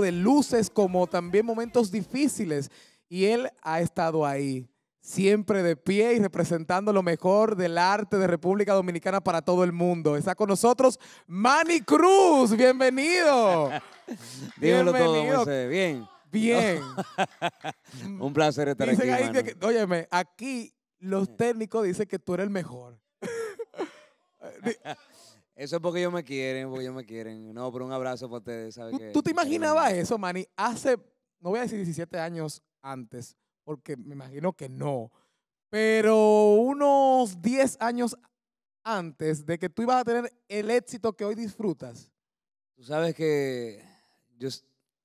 de luces como también momentos difíciles. Y él ha estado ahí, siempre de pie y representando lo mejor del arte de República Dominicana para todo el mundo. Está con nosotros Manny Cruz, bienvenido. bienvenido. Bien. Bien. Un placer estar aquí. aquí los técnicos dicen que tú eres el mejor. Eso es porque ellos me quieren, porque ellos me quieren. No, pero un abrazo para ustedes, ¿sabes ¿Tú te imaginabas eso, Manny? Hace, no voy a decir 17 años antes, porque me imagino que no, pero unos 10 años antes de que tú ibas a tener el éxito que hoy disfrutas. Tú sabes que yo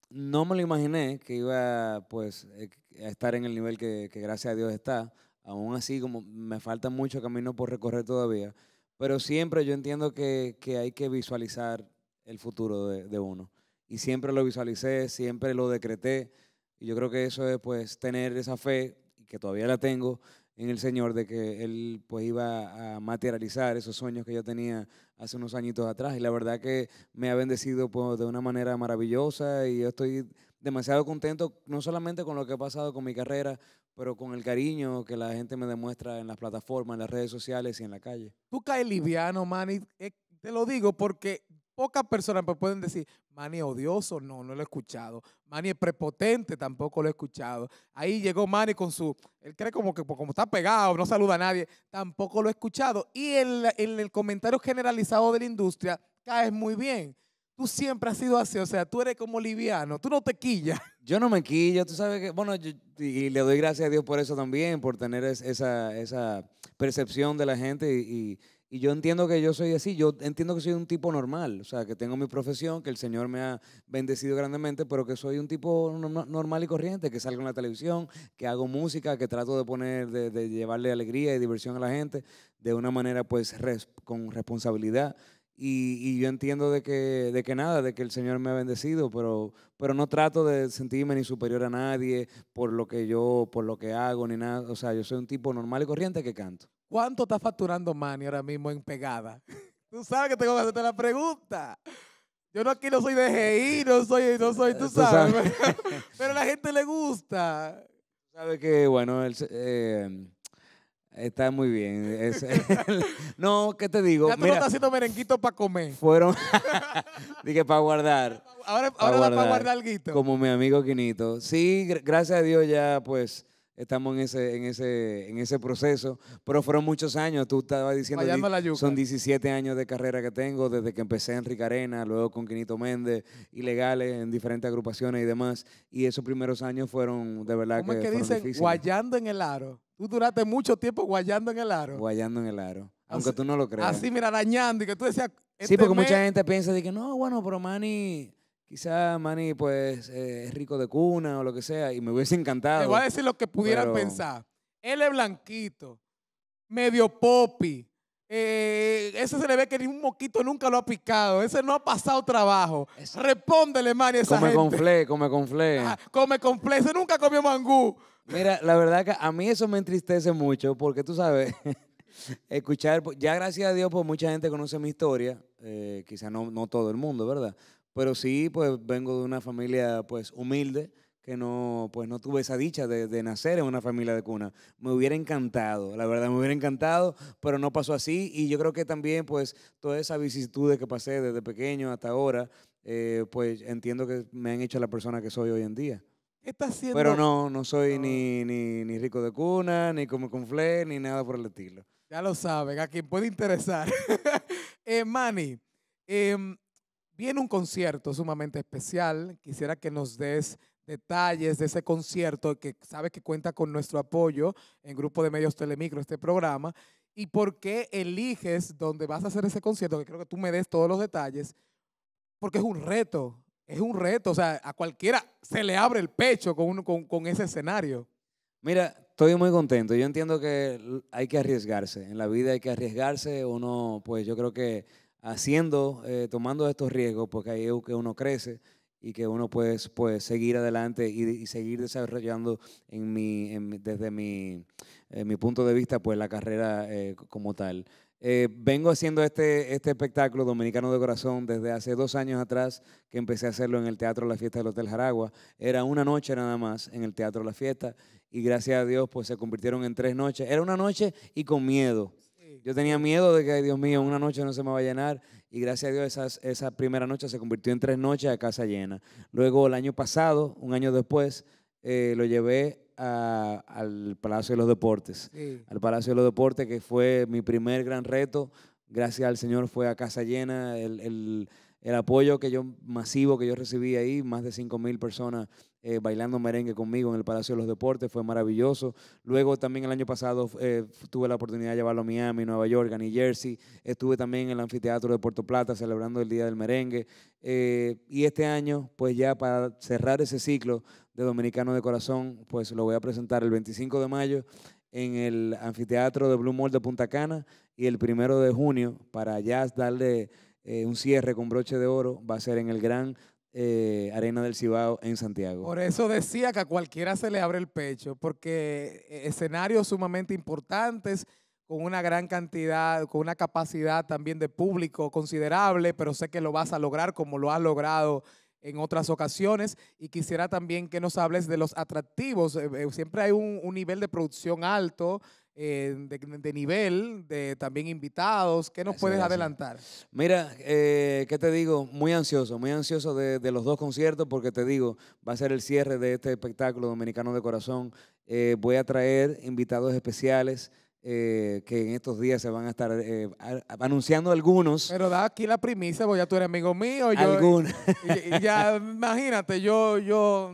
no me lo imaginé que iba pues eh, a estar en el nivel que, que gracias a Dios está. Aún así, como me falta mucho camino por recorrer todavía. Pero siempre yo entiendo que, que hay que visualizar el futuro de, de, uno. Y siempre lo visualicé, siempre lo decreté. Y yo creo que eso es pues tener esa fe, que todavía la tengo, en el Señor, de que Él pues iba a materializar esos sueños que yo tenía hace unos añitos atrás. Y la verdad que me ha bendecido pues, de una manera maravillosa y yo estoy demasiado contento, no solamente con lo que ha pasado con mi carrera, pero con el cariño que la gente me demuestra en las plataformas, en las redes sociales y en la calle. Tú caes liviano, Manny. Eh, te lo digo porque pocas personas me pueden decir, Manny odioso, no, no lo he escuchado. Manny es prepotente, tampoco lo he escuchado. Ahí llegó Manny con su, él cree como que pues, como está pegado, no saluda a nadie, tampoco lo he escuchado. Y en el comentario generalizado de la industria, caes muy bien tú siempre has sido así, o sea, tú eres como liviano, tú no te quillas. Yo no me quillo, tú sabes que, bueno, y le doy gracias a Dios por eso también, por tener esa, percepción de la gente y, yo entiendo que yo soy así, yo entiendo que soy un tipo normal, o sea, que tengo mi profesión, que el Señor me ha bendecido grandemente, pero que soy un tipo normal y corriente, que salgo en la televisión, que hago música, que trato de poner, de, llevarle alegría y diversión a la gente de una manera pues con responsabilidad. Y, yo entiendo de que, de que nada, de que el Señor me ha bendecido, pero, pero no trato de sentirme ni superior a nadie por lo que yo, por lo que hago, ni nada. O sea, yo soy un tipo normal y corriente que canto. ¿Cuánto está facturando Manny ahora mismo en pegada? Tú sabes que tengo que hacerte la pregunta. Yo no aquí no soy de GI, no soy, no soy, eh, tú sabes. pero a la gente le gusta. ¿Sabes que, bueno, el, eh, Está muy bien. no, ¿qué te digo? Ya tú Mira, no estás haciendo merenguitos para comer. Fueron, dije, para guardar. Ahora, ahora para guardar, guardar algo. Como mi amigo Quinito. Sí, gracias a Dios ya, pues, Estamos en ese, en ese, en ese proceso, pero fueron muchos años. Tú estabas diciendo que son 17 años de carrera que tengo, desde que empecé en Ricarena, luego con Quinito Méndez, ilegales en diferentes agrupaciones y demás. Y esos primeros años fueron de verdad que. ¿Cómo es que dicen guayando en el aro? Tú duraste mucho tiempo guayando en el aro. Guayando en el aro. Aunque tú no lo creas. Así, mira, dañando y que tú decías. sí, porque este mucha gente piensa de que no, bueno, pero mani... Quizá Manny pues eh, es rico de cuna o lo que sea y me hubiese encantado. Te voy a decir lo que pudieran pensar. Él es blanquito, medio popi. Eh, ese se le ve que ni un moquito nunca lo ha picado. Ese no ha pasado trabajo. Es... Respóndele, Manny, a esa come Con fle, come con fle. Ah, come con fle. Ese nunca comió mangú. Mira, la verdad que a mí eso me entristece mucho porque tú sabes... escuchar, ya gracias a Dios, pues mucha gente conoce mi historia, Quizás eh, quizá no todo el mundo, ¿verdad? pero sí, pues vengo de una familia pues humilde, que no, pues no tuve esa dicha de, nacer en una familia de cuna. Me hubiera encantado, la verdad, me hubiera encantado, pero no pasó así. Y yo creo que también, pues, todas esas vicisitudes que pasé desde pequeño hasta ahora, eh, pues entiendo que me han hecho la persona que soy hoy en día. Está Pero no, no soy Ni, ni, rico de cuna, ni como con fle, ni nada por el estilo. Ya lo saben, a quien puede interesar. eh, Manny, eh, Viene un concierto sumamente especial. Quisiera que nos des detalles de ese concierto que sabes que cuenta con nuestro apoyo en Grupo de Medios Telemicro, este programa, y por qué eliges dónde vas a hacer ese concierto, que creo que tú me des todos los detalles, porque es un reto, es un reto, o sea, a cualquiera se le abre el pecho con, con, con ese escenario. Mira, estoy muy contento, yo entiendo que hay que arriesgarse, en la vida hay que arriesgarse, uno, pues yo creo que haciendo, eh, tomando estos riesgos, porque ahí es que uno crece y que uno pues, puede seguir adelante y, seguir desarrollando en mi, desde mi, eh, mi, punto de vista pues la carrera eh, como tal. vengo haciendo este, este espectáculo Dominicano de Corazón desde hace dos años atrás que empecé a hacerlo en el Teatro La Fiesta del Hotel Jaragua. Era una noche nada más en el Teatro La Fiesta y gracias a Dios pues se convirtieron en tres noches. Era una noche y con miedo. Yo tenía miedo de que, Dios mío, una noche no se me va a llenar. Y gracias a Dios esa primera noche se convirtió en tres noches a casa llena. Luego el año pasado, un año después, eh, lo llevé al Palacio de los Deportes. Al Palacio de los Deportes, que fue mi primer gran reto. Gracias al Señor fue a casa llena. El, apoyo que yo, masivo que yo recibí ahí, más de 5 mil personas eh, bailando merengue conmigo en el Palacio de los Deportes, fue maravilloso. Luego también el año pasado eh, tuve la oportunidad de llevarlo a Miami, Nueva York, a New Jersey. Estuve también en el anfiteatro de Puerto Plata celebrando el Día del Merengue. Eh, y este año, pues ya para cerrar ese ciclo de Dominicano de Corazón, pues lo voy a presentar el 25 de mayo en el anfiteatro de Blue Mall de Punta Cana y el 1 de junio para ya darle un cierre con broche de oro va a ser en el gran eh, Arena del Cibao en Santiago. Por eso decía que a cualquiera se le abre el pecho, porque eh, escenarios sumamente importantes, con una gran cantidad, con una capacidad también de público considerable, pero sé que lo vas a lograr como lo has logrado en otras ocasiones. Y quisiera también que nos hables de los atractivos. Eh, siempre hay un, un nivel de producción alto, eh, de, nivel, de también invitados. ¿Qué nos puedes adelantar? Mira, eh, ¿qué te digo? Muy ansioso, muy ansioso de, los dos conciertos porque te digo, va a ser el cierre de este espectáculo dominicano de corazón. Eh, voy a traer invitados especiales. Eh, que en estos días se van a estar anunciando algunos. Pero da aquí la primicia, porque ya tú eres amigo mío. Yo, ya, imagínate, yo, yo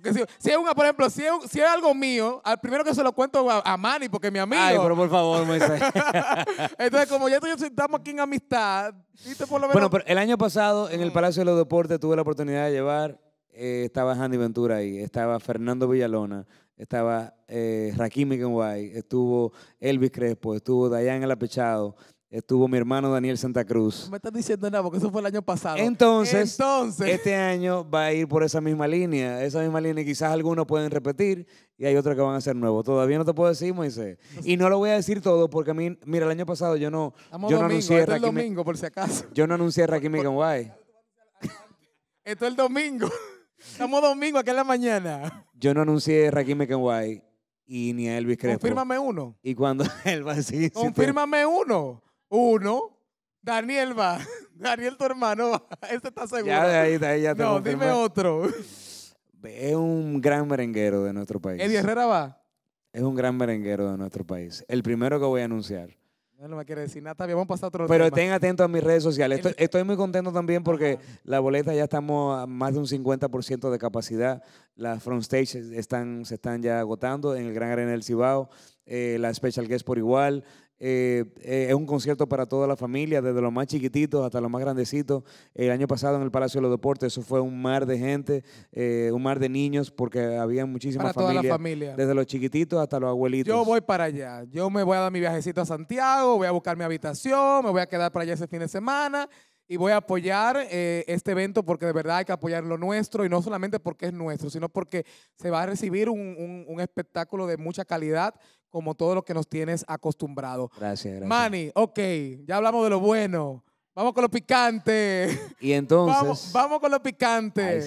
porque si, es una, por ejemplo, si es, algo mío, al primero que se lo cuento a, Manny, porque mi amigo. Ay, pero por favor, Moisés. Entonces, como ya estamos aquí en amistad, ¿viste por lo menos? Bueno, pero el año pasado en el Palacio de los Deportes tuve la oportunidad de llevar, eh, estaba Handy Ventura ahí, estaba Fernando Villalona, estaba eh, Rakim estuvo Elvis Crespo, estuvo Dayan El Apechado, estuvo mi hermano Daniel Santa Cruz. no Me estás diciendo nada porque eso fue el año pasado. Entonces, este año va a ir por esa misma línea, esa misma línea. Quizás algunos pueden repetir y hay otros que van a ser nuevos. Todavía no te puedo decir, Moisés. Y no lo voy a decir todo porque a mí, mira, el año pasado yo no, yo no anuncié domingo, por si acaso. Yo no anuncié Esto es el domingo. Estamos domingo, aquí en la mañana. Yo no anuncié Rakim McEnway y ni a Elvis Crespo. Confírmame uno. Y cuando él va a decir... Confírmame uno uno. Daniel va. Daniel, tu hermano Este está seguro. Ya de ahí, ya No, dime otro. Es un gran merenguero de nuestro país. Eddie Herrera va. Es un gran merenguero de nuestro país. El primero que voy a anunciar. No me quiere decir nada, vamos a pasar otro Pero estén atentos a mis redes sociales. Estoy, muy contento también porque la boleta ya estamos a más de un 50% de capacidad. Las front stages están, se están ya agotando en el Gran Arena del Cibao. Eh, la special guest por igual. Eh, eh, es un concierto para toda la familia, desde los más chiquititos hasta los más grandecitos. El año pasado en el Palacio de los Deportes, eso fue un mar de gente, eh, un mar de niños, porque había muchísimas Toda la familia. Desde los chiquititos hasta los abuelitos. Yo voy para allá. Yo me voy a dar mi viajecito a Santiago, voy a buscar mi habitación, me voy a quedar para allá ese fin de semana y voy a apoyar eh, este evento porque de verdad hay que apoyar lo nuestro y no solamente porque es nuestro, sino porque se va a recibir un, espectáculo de mucha calidad como todo lo que nos tienes acostumbrado. Gracias, gracias. Manny, ok, ya hablamos de lo bueno. Vamos con lo picante. Y entonces. Vamos, con lo picante.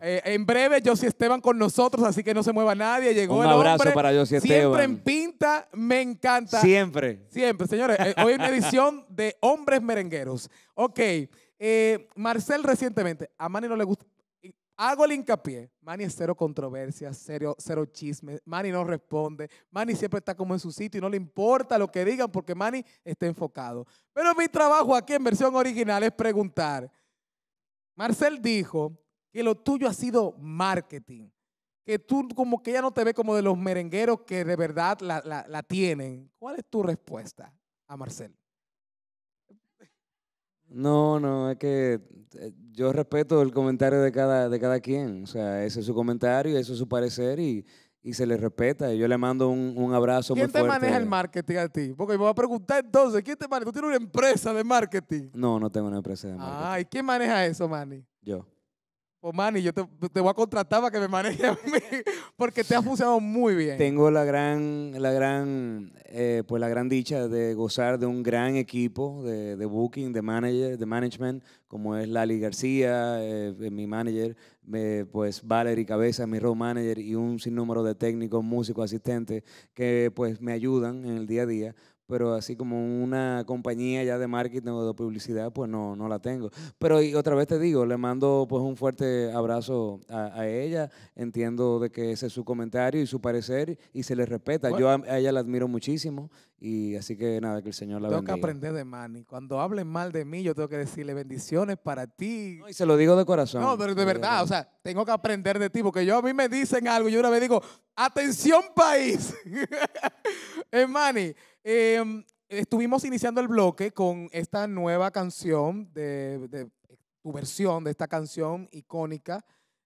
Eh, en breve, Josie Esteban con nosotros, así que no se mueva nadie. Llegó Un abrazo para Josie Esteban. Siempre en pinta, me encanta. Siempre. Siempre, señores. Eh, hoy una edición de Hombres Merengueros. Ok. Eh, Marcel recientemente, a Manny no le gusta Hago el hincapié. Manny es cero controversia, cero, cero chisme. Manny no responde. Manny siempre está como en su sitio y no le importa lo que digan porque Manny está enfocado. Pero mi trabajo aquí en versión original es preguntar. Marcel dijo que lo tuyo ha sido marketing. Que tú como que ya no te ve como de los merengueros que de verdad la tienen. ¿Cuál es tu respuesta a Marcel? No, no, es que eh, yo respeto el comentario de cada, de cada quien. O sea, ese es su comentario, ese es su parecer y, se le respeta. Y yo le mando un, abrazo muy fuerte. ¿Quién te maneja el marketing a ti? Porque me va a preguntar entonces, ¿quién te maneja? ¿Tú tienes una empresa de marketing? No, no tengo una empresa de marketing. Ah, ¿y quién maneja eso, Manny? Yo. O pues, Manny, yo te, voy a contratar para que me maneje a mí, porque te ha funcionado muy bien. Tengo la gran, la gran, eh, pues la gran dicha de gozar de un gran equipo de, booking, de manager, de management, como es Lali García, eh, mi manager, eh, pues Valerie Cabeza, mi road manager, y un sinnúmero de técnicos, músicos, asistentes, que pues me ayudan en el día a día pero así como una compañía ya de marketing o de publicidad, pues no, no la tengo. Pero y otra vez te digo, le mando pues un fuerte abrazo a, ella, entiendo de que ese es su comentario y su parecer y se le respeta. Yo a, ella la admiro muchísimo y así que nada, que el Señor la bendiga. Tengo que aprender de Manny. Cuando hablen mal de mí, yo tengo que decirle bendiciones para ti. No, y se lo digo de corazón. No, pero de verdad, o sea, tengo que aprender de ti porque yo a mí me dicen algo y yo una vez digo, atención país. Es Manny. Em, estuvimos iniciando el bloque con esta nueva canción, de, tu versión de esta canción icónica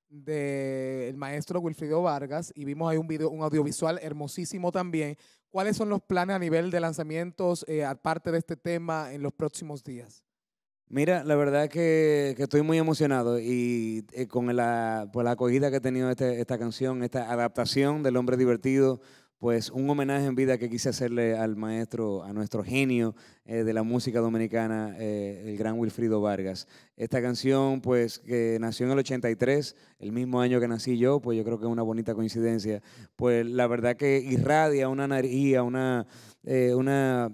del maestro Wilfrido Vargas y vimos ahí un video, un audiovisual hermosísimo también. ¿Cuáles son los planes a nivel de lanzamientos eh, aparte de este tema en los próximos días? Mira, la verdad es que, estoy muy emocionado y eh, con la, acogida que ha tenido este, esta canción, esta adaptación del hombre divertido, pues un homenaje en vida que quise hacerle al maestro, a nuestro genio eh, de la música dominicana, eh, el gran Wilfrido Vargas. Esta canción, pues, que nació en el 83, el mismo año que nací yo, pues yo creo que es una bonita coincidencia, pues la verdad que irradia una energía, una... Eh, una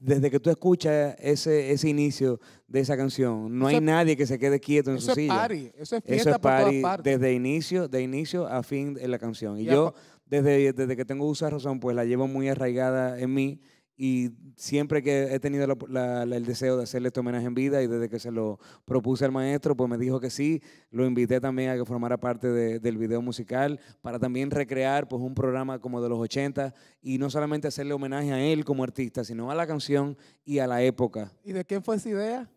desde que tú escuchas ese, inicio de esa canción, no hay nadie que se quede quieto en su silla. eso es party, eso es party por todas partes. desde inicio, de inicio a fin de la canción. Y, yo desde, que tengo uso razón, pues la llevo muy arraigada en mí y siempre que he tenido el deseo de hacerle este homenaje en vida y desde que se lo propuse al maestro, pues me dijo que sí, lo invité también a que formara parte del video musical para también recrear pues un programa como de los 80 y no solamente hacerle homenaje a él como artista, sino a la canción y a la época. ¿Y de quién fue esa idea?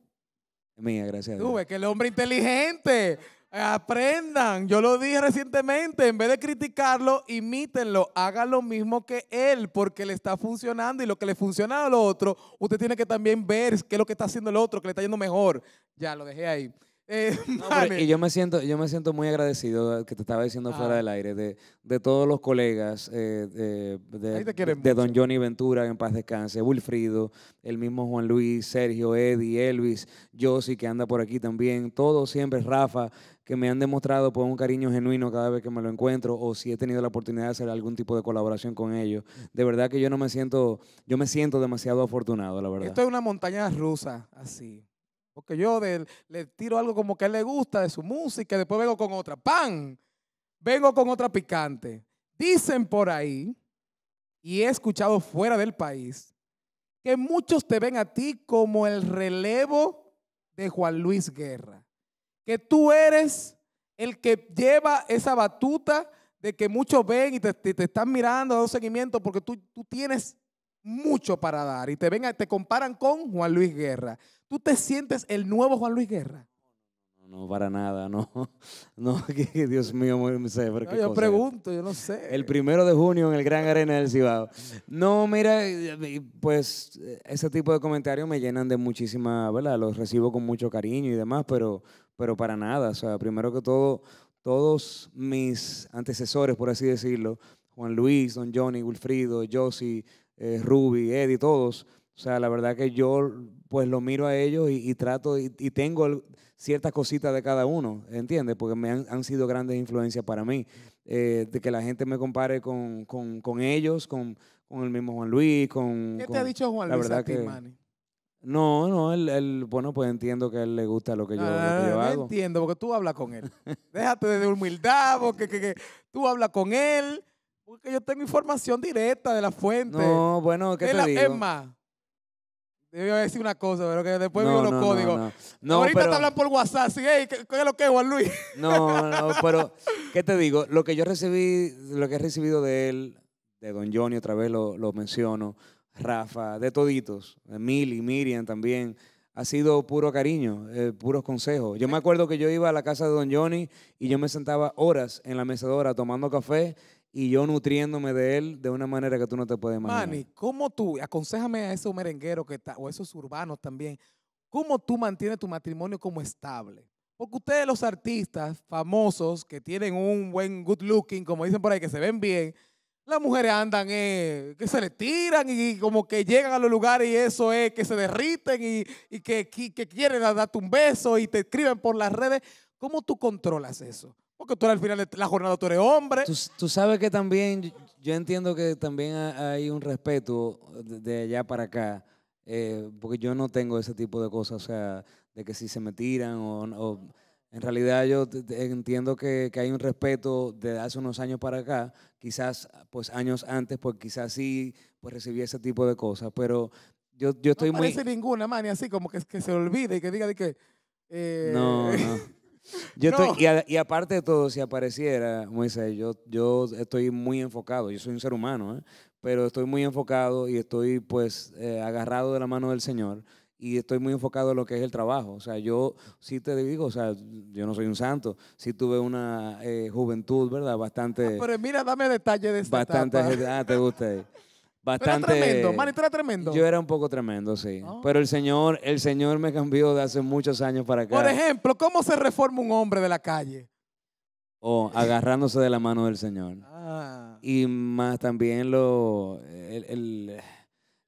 Mía, gracias. Tuve que el hombre inteligente. Aprendan, yo lo dije recientemente, en vez de criticarlo, imítenlo, haga lo mismo que él, porque le está funcionando y lo que le funciona al otro, usted tiene que también ver qué es lo que está haciendo el otro, que le está yendo mejor. Ya, lo dejé ahí. Eh, y yo me siento, yo me siento muy agradecido que te estaba diciendo fuera ah. del aire de, de todos los colegas eh, de, de, Don Johnny Ventura, en paz descanse, Wilfrido, el mismo Juan Luis, Sergio, Eddie, Elvis, Josie que anda por aquí también, todos siempre, Rafa, que me han demostrado por pues, un cariño genuino cada vez que me lo encuentro o si he tenido la oportunidad de hacer algún tipo de colaboración con ellos. De verdad que yo no me siento, yo me siento demasiado afortunado, la verdad. Esto es una montaña rusa, así. Porque yo le tiro algo como que a él le gusta de su música y después vengo con otra. ¡Pam! Vengo con otra picante. Dicen por ahí, y he escuchado fuera del país, que muchos te ven a ti como el relevo de Juan Luis Guerra que tú eres el que lleva esa batuta de que muchos ven y te, te, están mirando, dando seguimiento, porque tú, tienes mucho para dar y te, ven, te comparan con Juan Luis Guerra. ¿Tú te sientes el nuevo Juan Luis Guerra? No, para nada, no. No, Dios mío, me sé. yo pregunto, yo no sé. El primero de junio en el Gran Arena del Cibao. No, mira, pues ese tipo de comentarios me llenan de muchísima, ¿verdad? Los recibo con mucho cariño y demás, pero pero para nada. O sea, primero que todo, todos mis antecesores, por así decirlo, Juan Luis, Don Johnny, Wilfrido, Josie, Rubi, eh, Ruby, Eddie, todos. O sea, la verdad que yo pues lo miro a ellos y, trato y, tengo ciertas cositas de cada uno, ¿entiendes? Porque me han, sido grandes influencias para mí. Eh, de que la gente me compare con, con, con ellos, con, con, el mismo Juan Luis, con... ¿Qué te ha dicho Juan Luis la verdad que, no, no, él, él, bueno, pues entiendo que a él le gusta lo que yo, lo que ah, yo entiendo, porque tú hablas con él. Déjate de humildad, porque que, tú hablas con él, porque yo tengo información directa de la fuente. No, bueno, ¿qué te digo? Es más, voy a decir una cosa, pero que después vivo los códigos. No, no Ahorita te hablan por WhatsApp, sí, hey, es lo que es, Juan Luis? No, no, pero, ¿qué te digo? Lo que yo recibí, lo que he recibido de él, de Don Johnny, otra vez lo, lo menciono, Rafa, de toditos, Milly, Miriam también. Ha sido puro cariño, eh, puros consejos. Yo me acuerdo que yo iba a la casa de Don Johnny y yo me sentaba horas en la mecedora tomando café y yo nutriéndome de él de una manera que tú no te puedes imaginar. Manny, ¿cómo tú, aconsejame a esos merengueros que está, o esos urbanos también, cómo tú mantienes tu matrimonio como estable? Porque ustedes los artistas famosos que tienen un buen good looking, como dicen por ahí, que se ven bien, las mujeres andan, eh, que se les tiran y como que llegan a los lugares y eso es que se derriten y, que, quieren darte un beso y te escriben por las redes. ¿Cómo tú controlas eso? Porque tú al final de la jornada tú eres hombre. Tú, sabes que también, yo entiendo que también hay un respeto de allá para acá. Eh, porque yo no tengo ese tipo de cosas, o sea, de que si se me tiran o, o en realidad yo entiendo que, que, hay un respeto de hace unos años para acá, quizás pues años antes, pues quizás sí pues recibí ese tipo de cosas, pero yo, yo estoy muy... No parece ninguna, mani, así como que, que se olvide y que diga de que... No, eh, no. Yo Estoy, y, aparte de todo, si apareciera, Moisés, yo, yo estoy muy enfocado, yo soy un ser humano, ¿eh? pero estoy muy enfocado y estoy pues eh, agarrado de la mano del Señor y estoy muy enfocado en lo que es el trabajo. O sea, yo sí te digo, o sea, yo no soy un santo, sí tuve una eh, juventud, ¿verdad? Bastante... Ah, pero mira, dame detalles de esta Bastante... Ah, te gusta. Bastante... tremendo, ¿Manito tú tremendo. Yo era un poco tremendo, sí. Ah. Pero el señor, el señor me cambió de hace muchos años para acá. Por ejemplo, ¿cómo se reforma un hombre de la calle? O oh, agarrándose de la mano del Señor. Ah. Y más también lo... el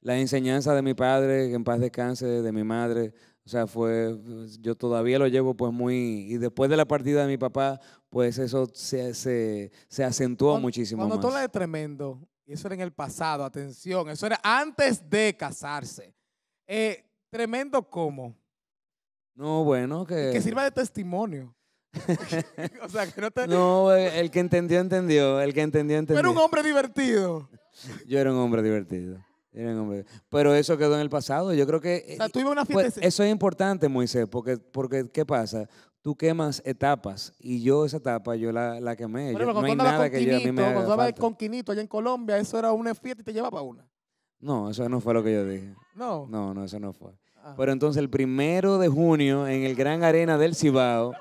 la enseñanza de mi padre, en paz descanse, de mi madre, o sea, fue, yo todavía lo llevo pues muy, y después de la partida de mi papá, pues eso se, se, acentuó muchísimo cuando más. Cuando de tremendo, y eso era en el pasado, atención, eso era antes de casarse. Eh, tremendo cómo. No, bueno, que... Que sirva de testimonio. o sea, que no No, el que entendió, entendió, el que entendió, entendió. Pero un hombre divertido. yo era un hombre divertido. Pero eso quedó en el pasado. Yo creo que. Eh, pues, eso es importante, Moisés, porque, porque ¿qué pasa? Tú quemas etapas y yo esa etapa yo la, quemé. yo, no hay nada que yo a mí me Cuando con Quinito allá en Colombia, eso era una fiesta y te llevaba una. No, eso no fue lo que yo dije. No. No, no, eso no fue. Ah. Pero entonces el primero de junio en el Gran Arena del Cibao.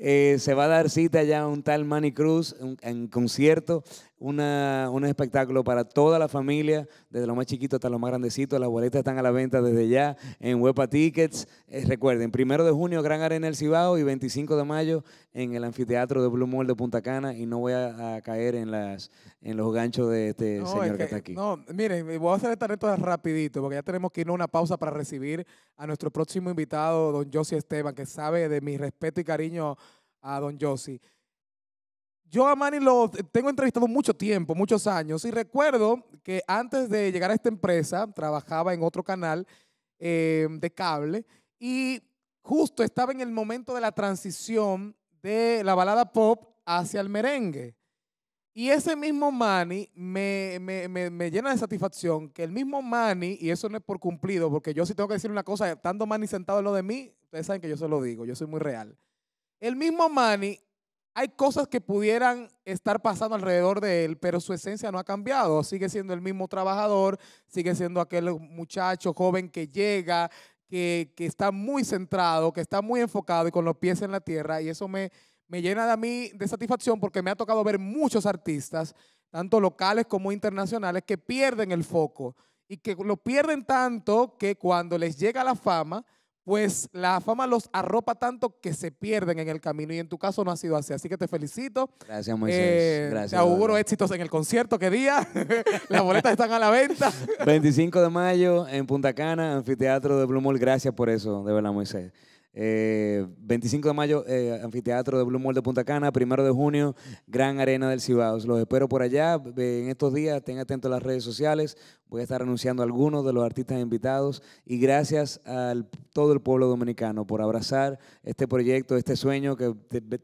Eh, se va a dar cita allá a un tal Manny Cruz, en concierto un espectáculo para toda la familia, desde lo más chiquito hasta lo más grandecito. Las boletas están a la venta desde ya en Huepa Tickets. Eh, recuerden, primero de junio, Gran Arena El Cibao y 25 de mayo en el anfiteatro de Blue Mall de Punta Cana. Y no voy a, caer en, las, en los ganchos de este señor que, está aquí. No, miren, voy a hacer esta retro rapidito porque ya tenemos que irnos a una pausa para recibir a nuestro próximo invitado, don Josie Esteban, que sabe de mi respeto y cariño a don Josie. Yo a Manny lo tengo entrevistado mucho tiempo, muchos años, y recuerdo que antes de llegar a esta empresa trabajaba en otro canal eh, de cable y justo estaba en el momento de la transición de la balada pop hacia el merengue. Y ese mismo Manny me, me, llena de satisfacción que el mismo Manny, y eso no es por cumplido, porque yo sí tengo que decir una cosa, estando Manny sentado en lo de mí, ustedes saben que yo se lo digo, yo soy muy real. El mismo Manny hay cosas que pudieran estar pasando alrededor de él, pero su esencia no ha cambiado. Sigue siendo el mismo trabajador, sigue siendo aquel muchacho joven que llega, que, está muy centrado, que está muy enfocado y con los pies en la tierra. Y eso me, llena de mí de satisfacción porque me ha tocado ver muchos artistas, tanto locales como internacionales, que pierden el foco y que lo pierden tanto que cuando les llega la fama, pues la fama los arropa tanto que se pierden en el camino y en tu caso no ha sido así. Así que te felicito. Gracias, Moisés. Eh, Gracias, te auguro éxitos en el concierto. ¿Qué día? Las boletas están a la venta. 25 de mayo en Punta Cana, Anfiteatro de Mall. Gracias por eso, de verdad, Moisés. Eh, 25 de mayo, eh, anfiteatro de Blue Mall de Punta Cana. Primero de junio, Gran Arena del Cibao. Los espero por allá. En estos días, estén atentos a las redes sociales. Voy a estar anunciando a algunos de los artistas invitados y gracias a todo el pueblo dominicano por abrazar este proyecto, este sueño que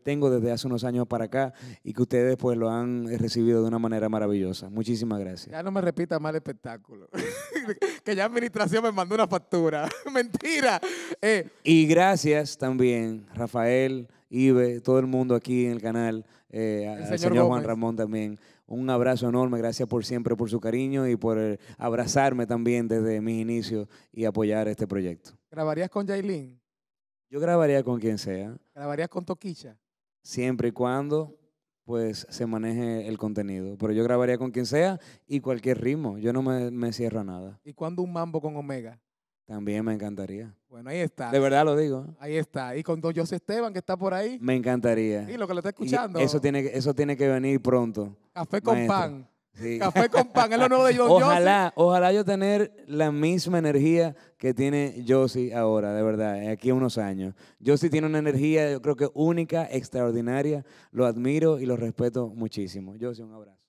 tengo desde hace unos años para acá y que ustedes pues lo han recibido de una manera maravillosa. Muchísimas gracias. Ya no me repita mal espectáculo, que ya administración me mandó una factura. Mentira. Eh, y gracias también, Rafael Ibe, todo el mundo aquí en el canal, eh, al señor, Juan Ramón también. Un abrazo enorme, gracias por siempre, por su cariño y por eh, abrazarme también desde mis inicios y apoyar este proyecto. ¿Grabarías con Jailin? Yo grabaría con quien sea. ¿Grabarías con Toquicha? Siempre y cuando pues se maneje el contenido. Pero yo grabaría con quien sea y cualquier ritmo. Yo no me, me cierro a nada. ¿Y cuándo un mambo con Omega? También me encantaría. Bueno, ahí está. De verdad lo digo. ¿eh? Ahí está. Y con Don José Esteban, que está por ahí. Me encantaría. Y lo que lo está escuchando. eso tiene, que, eso tiene que venir pronto. Café con pan. Sí. Café con pan, es lo nuevo de John Ojalá, ojalá yo tener la misma energía que tiene Josy ahora, de verdad, eh, aquí unos años. José tiene una energía, yo creo que única, extraordinaria. Lo admiro y lo respeto muchísimo. Josy, un abrazo.